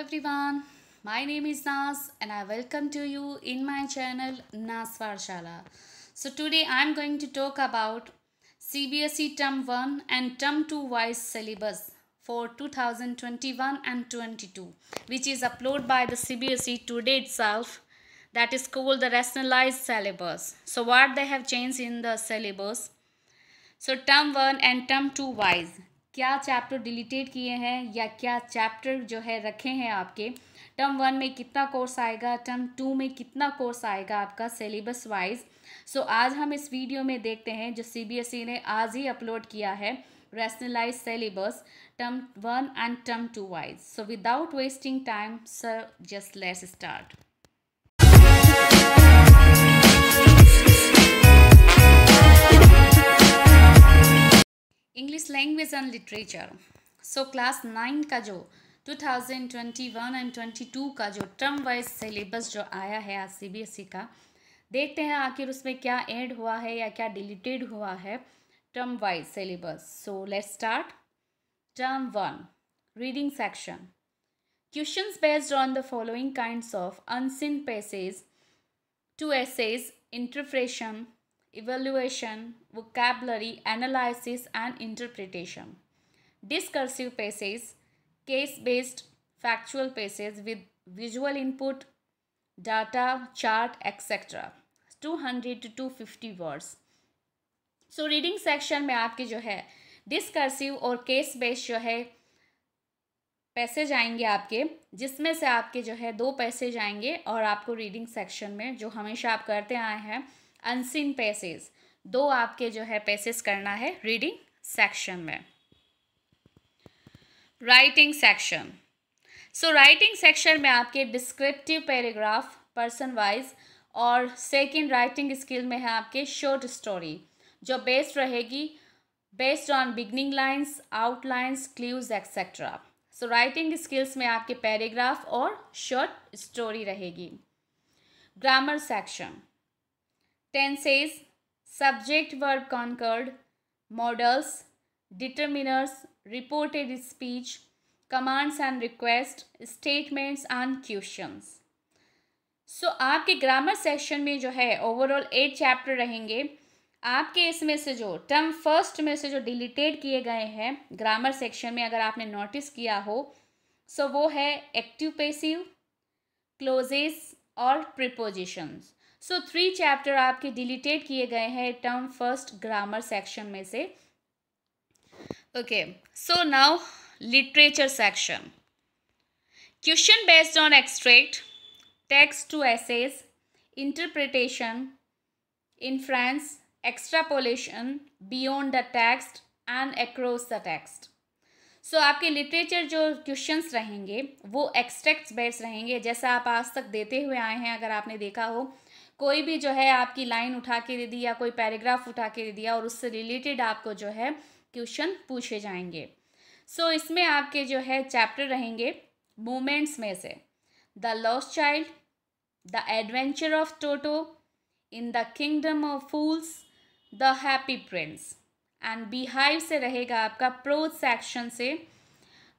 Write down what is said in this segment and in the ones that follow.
everyone my name is Nas and I welcome to you in my channel Nas Varshala so today I'm going to talk about CBSE term 1 and term 2 wise syllabus for 2021 and 22 which is uploaded by the CBSE today itself that is called the rationalized syllabus so what they have changed in the syllabus so term 1 and term 2 wise क्या chapter deleted किए हैं या क्या chapter जो है रखे हैं आपके टर्म वन में कितना कोर्स आएगा टर्म टू में कितना कोर्स आएगा आपका सिलेबस वाइज सो आज हम इस वीडियो में देखते हैं जो सीबीएसई e ने आज ही अपलोड किया है rationalise syllabus term one and term two wise so without wasting time sir just let's start English language and literature so class nine का जो 2021 एंड 22 का जो टर्म वाइज सिलेबस जो आया है आज ई e का देखते हैं आखिर उसमें क्या ऐड हुआ है या क्या डिलीटेड हुआ है term wise syllabus so let start term one reading section Questions based on the following kinds of unseen passage to assess interpretation evaluation, vocabulary, analysis and interpretation. Discursive passages case-based factual passages with visual input, data, chart, etc. 200 to 250 words so reading section में आपके जो है discursive और case based जो है passage आएंगे आपके जिसमें से आपके जो है दो पैसेज आएंगे और आपको रीडिंग सेक्शन में जो हमेशा आप करते आए हैं अनसिन पैसेज दो आपके जो है पैसेज करना है रीडिंग सेक्शन में writing section so writing section में आपके डिस्क्रिप्टिव पैराग्राफ पर्सन वाइज और सेकंड राइटिंग स्किल में है आपके शॉर्ट स्टोरी जो बेस्ड रहेगी based on beginning lines outlines clues etcetera so writing skills में आपके पैराग्राफ और शॉर्ट स्टोरी रहेगी grammar section tenses subject verb concord modals determiners reported speech commands and request statements and questions so आपके grammar section में जो है overall eight chapter रहेंगे आपके इसमें से जो टर्म फर्स्ट में से जो डिलीटेड किए गए हैं ग्रामर सेक्शन में अगर आपने नोटिस किया हो सो so वो है एक्टिव पेसिव क्लोजेस और प्रिपोजिशंस सो थ्री चैप्टर आपके डिलीटेड किए गए हैं टर्म फर्स्ट ग्रामर सेक्शन में से okay so now literature section question based on extract text to assess interpretation inference extrapolation beyond the text and across the text so आपके literature जो questions रहेंगे वो एक्सट्रैक्ट्स बेस्ड रहेंगे जैसा आप आज तक देते हुए आए हैं अगर आपने देखा हो कोई भी जो है आपकी लाइन उठा के दे दी या कोई पैराग्राफ उठा के दे दिया और उससे रिलेटेड आपको जो है क्वेश्चन पूछे जाएंगे सो so, इसमें आपके जो है चैप्टर रहेंगे मोमेंट्स में से the lost child the adventure of Toto in the kingdom of fools the happy prince and beehive से रहेगा आपका प्रोज सेक्शन से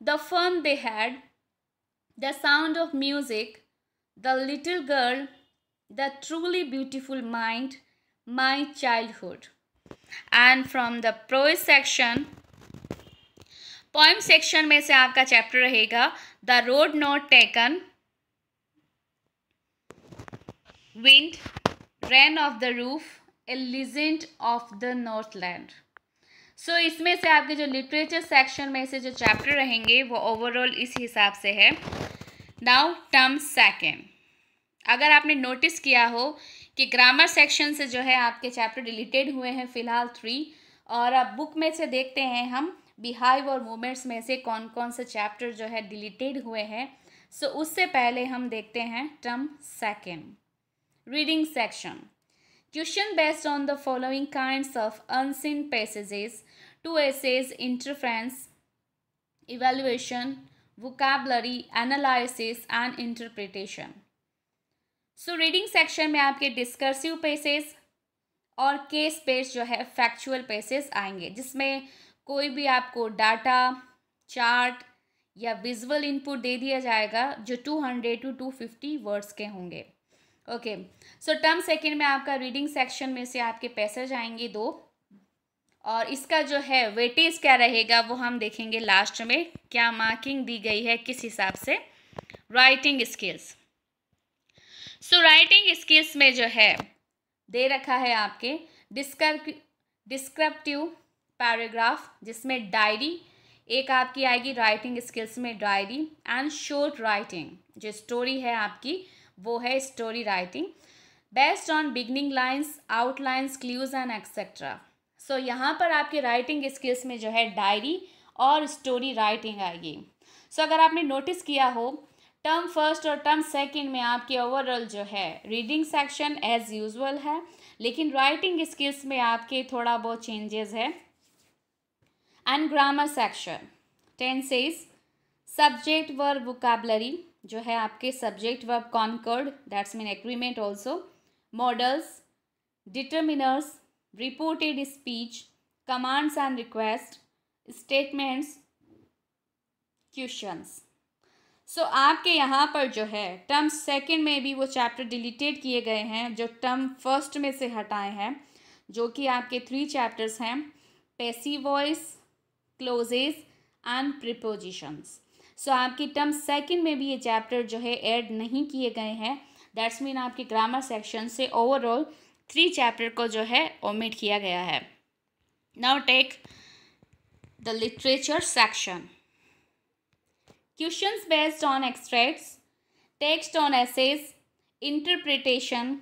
the fun they had the sound of music the little girl the truly beautiful mind, my childhood. And from the prose section, poem section में से आपका chapter रहेगा the road not taken wind rain of the roof a legend of the northland so so, इसमें से आपके जो literature section में से जो चैप्टर रहेंगे वो ओवरऑल इस हिसाब से है नाउ टर्म सेकेंड अगर आपने नोटिस किया हो कि ग्रामर सेक्शन से जो है आपके चैप्टर डिलीटेड हुए हैं फिलहाल थ्री और अब बुक में से देखते हैं हम बिहाइव और मोमेंट्स में से कौन कौन से चैप्टर जो है डिलीटेड हुए हैं सो so, उससे पहले हम देखते हैं term second reading section question based on the following kinds of unseen passages to assess inference evaluation vocabulary analysis and interpretation so reading section में आपके डिस्कर्सिव पेसेस और केस पेस जो है फैक्चुअल पेसेस आएंगे जिसमें कोई भी आपको डाटा चार्ट या विजुअल इनपुट दे दिया जाएगा जो 200 टू 250 वर्ड्स के होंगे ओके सो टर्म सेकेंड में आपका रीडिंग सेक्शन में से आपके पैसेज आएंगे दो और इसका जो है वेटेज क्या रहेगा वो हम देखेंगे लास्ट में क्या मार्किंग दी गई है किस हिसाब से writing skills so writing skills में जो है दे रखा है आपके डिस्कर डिस्क्रप्टिव पैराग्राफ जिसमें डायरी एक आपकी आएगी राइटिंग स्किल्स में डायरी एंड शॉर्ट राइटिंग जो स्टोरी है आपकी वो है story writing based on beginning lines outlines clues and etcetera so यहाँ पर आपके राइटिंग स्किल्स में जो है डायरी और स्टोरी राइटिंग आएगी सो so, अगर आपने नोटिस किया हो टर्म फर्स्ट और टर्म सेकंड में आपकी ओवरऑल जो है रीडिंग सेक्शन एज यूजुअल है लेकिन राइटिंग स्किल्स में आपके थोड़ा बहुत चेंजेस है and grammar section tenses subject verb vocabulary जो है आपके subject verb concord that's mean agreement also modals determiners reported speech commands and request statements questions so so, आपके यहाँ पर जो है टर्म सेकंड में भी वो चैप्टर डिलीटेड किए गए हैं जो टर्म फर्स्ट में से हटाए हैं जो कि आपके थ्री चैप्टर्स हैं passive voice clauses and prepositions so आपके टर्म सेकंड में भी ये चैप्टर जो है ऐड नहीं किए गए हैं दैट्स मीन आपके ग्रामर सेक्शन से ओवरऑल थ्री चैप्टर को जो है ओमिट किया गया है now take the literature section questions based on extracts, text on essays, interpretation,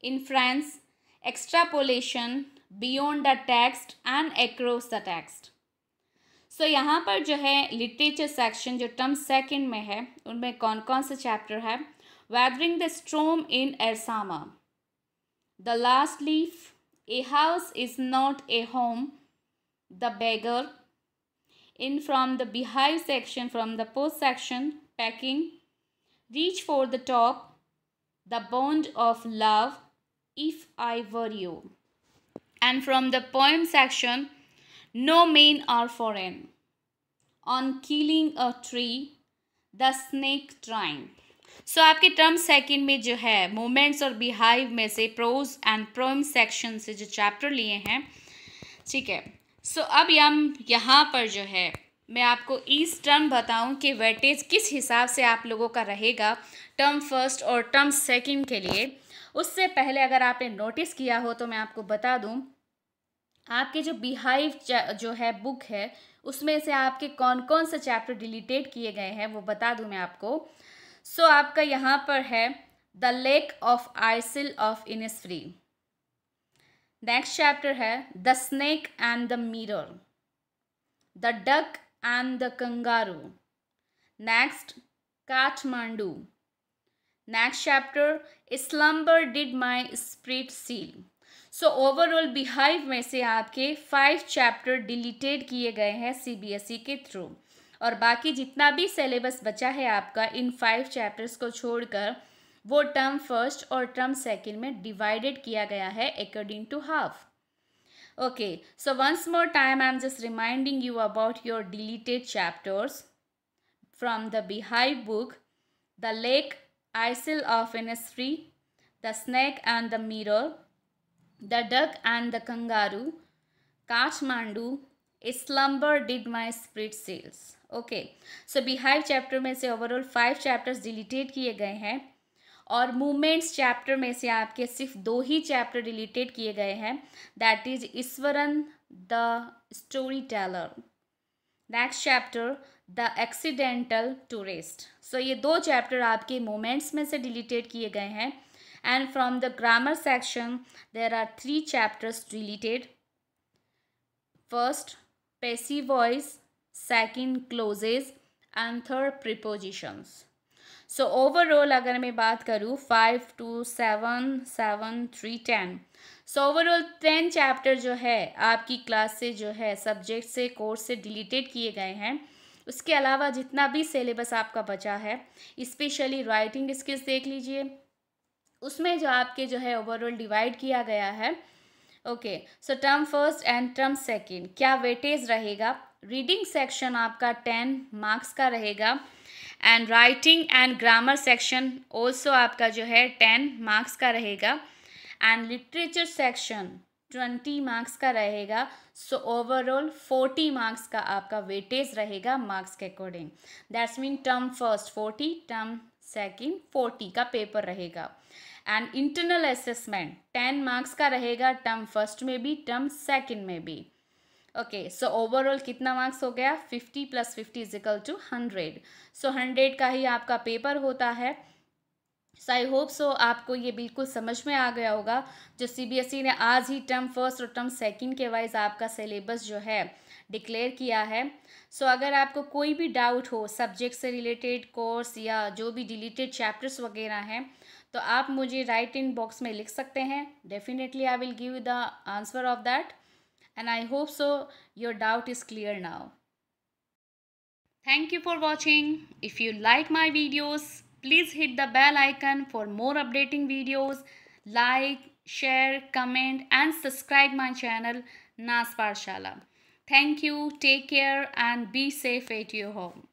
inference, extrapolation, beyond the text and across the text. So, यहाँ पर जो literature section जो term second में है, उनमें कौन कौन से chapter है? Weathering the storm in Ersama, the last leaf, a house is not a home, the beggar, in from the beehive section from the post section packing reach for the top the bond of love if i were you and from the poem section no men are foreign on killing a tree the snake trying so so, आपके term second में जो है moments और beehive में से pros and prom section से जो chapter लिए हैं ठीक है सो so, अब हम यहाँ पर जो है मैं आपको इस टर्म बताऊं कि वेटेज किस हिसाब से आप लोगों का रहेगा टर्म फर्स्ट और टर्म सेकंड के लिए उससे पहले अगर आपने नोटिस किया हो तो मैं आपको बता दूं आपके जो बिहाइव जो है बुक है उसमें से आपके कौन कौन से चैप्टर डिलीटेड किए गए हैं वो बता दूं मैं आपको सो so, आपका यहाँ पर है the lake of isle of Innisfree next chapter है the snake and the mirror the duck and the kangaroo next Kathmandu next chapter a slumber did my spirit seal so overall beehive में से आपके फाइव चैप्टर डिलीटेड किए गए हैं CBSE e के through और बाकी जितना भी सिलेबस बचा है आपका इन फाइव चैप्टर्स को छोड़कर वो टर्म फर्स्ट और टर्म सेकेंड में डिवाइडेड किया गया है according to half okay so once more time I am just reminding you about your deleted chapters from the beehive book the lake isle of Innisfree the snake and the mirror the duck and the kangaroo Kathmandu a slumber did my spirit seals okay so beehive chapter में से overall five chapters deleted किए गए हैं और movements chapter में से आपके सिर्फ दो ही चैप्टर रिलेटेड किए गए हैं that is Iswaran the storyteller next chapter the accidental tourist so ये दो चैप्टर आपके मोमेंट्स में से डिलीटेड किए गए हैं and from the grammar section there are three chapters deleted first passive voice second clauses and third prepositions so overall अगर मैं बात करूँ five two seven seven three ten so overall ten chapter जो है आपकी क्लास से जो है सब्जेक्ट से कोर्स से डिलीटेड किए गए हैं उसके अलावा जितना भी सिलेबस आपका बचा है स्पेशली राइटिंग स्किल्स देख लीजिए उसमें जो आपके जो है ओवरऑल डिवाइड किया गया है okay so term first and term second क्या वेटेज रहेगा रीडिंग सेक्शन आपका टेन मार्क्स का रहेगा and writing and grammar section also आपका जो है टेन मार्क्स का रहेगा and literature section twenty marks का रहेगा सो ओवरऑल फोर्टी मार्क्स का आपका वेटेज रहेगा मार्क्स के according that's mean term first forty term second forty का पेपर रहेगा and internal assessment ten marks का रहेगा टर्म फर्स्ट में भी टर्म सेकेंड में भी ओके सो ओवरऑल कितना मार्क्स हो गया fifty plus fifty equal to hundred so hundred का ही आपका पेपर होता है सो आई होप सो आपको ये बिल्कुल समझ में आ गया होगा जो सीबीएसई e ने आज ही टर्म फर्स्ट और टर्म सेकंड के वाइज आपका सिलेबस जो है डिक्लेयर किया है सो so, अगर आपको कोई भी डाउट हो सब्जेक्ट से रिलेटेड कोर्स या जो भी डिलीटेड चैप्टर्स वगैरह हैं तो आप मुझे राइट इन बॉक्स में लिख सकते हैं definitely I will give the answer of that and I hope so your doubt is clear now. Thank you for watching. If you like my videos, please hit the bell icon for more updating videos. Like, share, comment and subscribe my channel Nas Parshala. Thank you, take care and be safe at your home.